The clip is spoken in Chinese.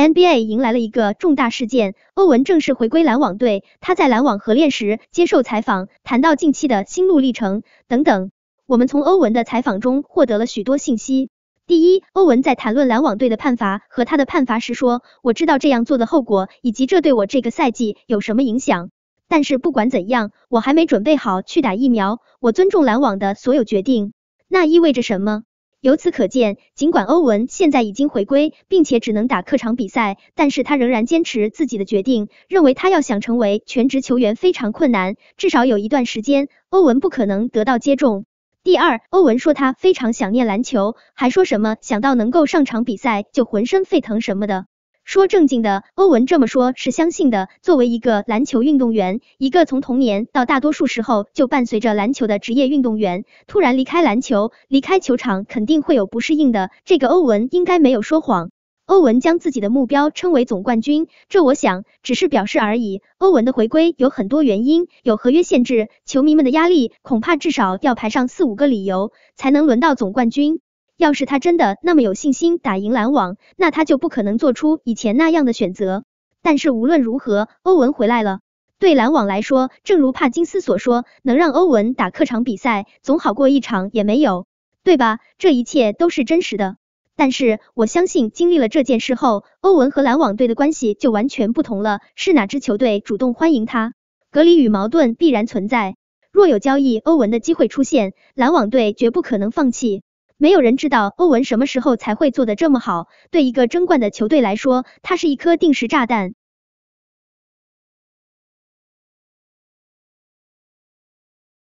NBA 迎来了一个重大事件，欧文正式回归篮网队。他在篮网合练时接受采访，谈到近期的心路历程等等。我们从欧文的采访中获得了许多信息。第一，欧文在谈论篮网队的判罚和他的判罚时说：“我知道这样做的后果，以及这对我这个赛季有什么影响。但是不管怎样，我还没准备好去打疫苗。我尊重篮网的所有决定。那意味着什么？”由此可见，尽管欧文现在已经回归，并且只能打客场比赛，但是他仍然坚持自己的决定，认为他要想成为全职球员非常困难。至少有一段时间，欧文不可能得到接种。第二，欧文说他非常想念篮球，还说什么想到能够上场比赛就浑身沸腾什么的。说正经的，欧文这么说，是相信的。作为一个篮球运动员，一个从童年到大多数时候就伴随着篮球的职业运动员，突然离开篮球，离开球场，肯定会有不适应的。这个欧文应该没有说谎。欧文将自己的目标称为总冠军，这我想只是表示而已。欧文的回归有很多原因，有合约限制，球迷们的压力，恐怕至少要排上四五个理由，才能轮到总冠军。要是他真的那么有信心打赢篮网，那他就不可能做出以前那样的选择。但是无论如何，欧文回来了，对篮网来说，正如帕金斯所说，能让欧文打客场比赛总好过一场也没有，对吧？这一切都是真实的。但是我相信，经历了这件事后，欧文和篮网队的关系就完全不同了。是哪支球队主动欢迎他？隔离与矛盾必然存在。若有交易欧文的机会出现，篮网队绝不可能放弃。没有人知道欧文什么时候才会做的这么好。对一个争冠的球队来说，他是一颗定时炸弹。